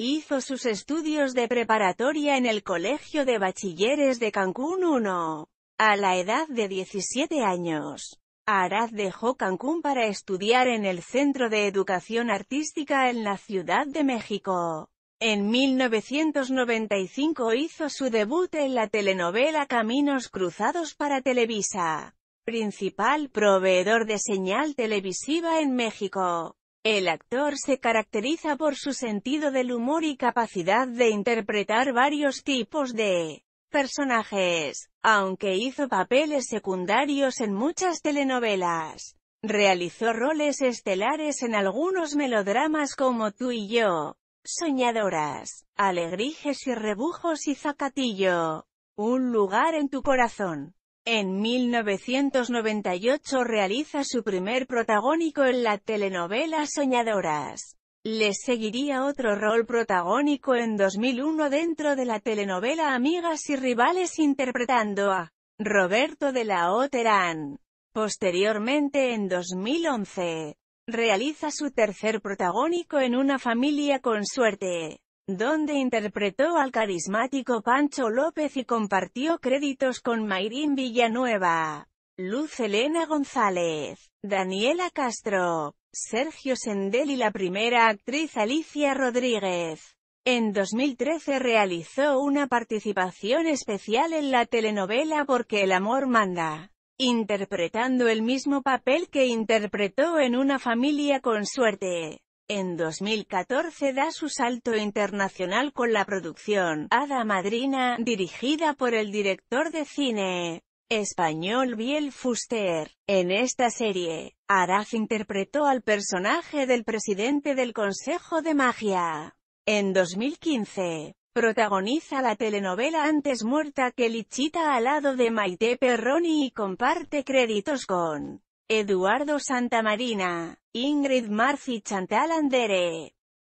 Hizo sus estudios de preparatoria en el Colegio de Bachilleres de Cancún 1. A la edad de 17 años, Arad dejó Cancún para estudiar en el Centro de Educación Artística en la Ciudad de México. En 1995 hizo su debut en la telenovela Caminos Cruzados para Televisa, principal proveedor de señal televisiva en México. El actor se caracteriza por su sentido del humor y capacidad de interpretar varios tipos de personajes, aunque hizo papeles secundarios en muchas telenovelas. Realizó roles estelares en algunos melodramas como Tú y yo, Soñadoras, Alegrijes y Rebujos y Zacatillo, Un lugar en tu corazón. En 1998 realiza su primer protagónico en la telenovela Soñadoras. Le seguiría otro rol protagónico en 2001 dentro de la telenovela Amigas y Rivales interpretando a Roberto de la Oteran. Posteriormente en 2011, realiza su tercer protagónico en Una familia con suerte donde interpretó al carismático Pancho López y compartió créditos con Mayrín Villanueva, Luz Elena González, Daniela Castro, Sergio Sendel y la primera actriz Alicia Rodríguez. En 2013 realizó una participación especial en la telenovela Porque el amor manda, interpretando el mismo papel que interpretó en Una familia con suerte. En 2014 da su salto internacional con la producción Ada Madrina, dirigida por el director de cine español Biel Fuster. En esta serie, Araz interpretó al personaje del presidente del Consejo de Magia. En 2015, protagoniza la telenovela Antes muerta que lichita al lado de Maite Perroni y comparte créditos con Eduardo Santamarina. Ingrid Marci Chantal Andere.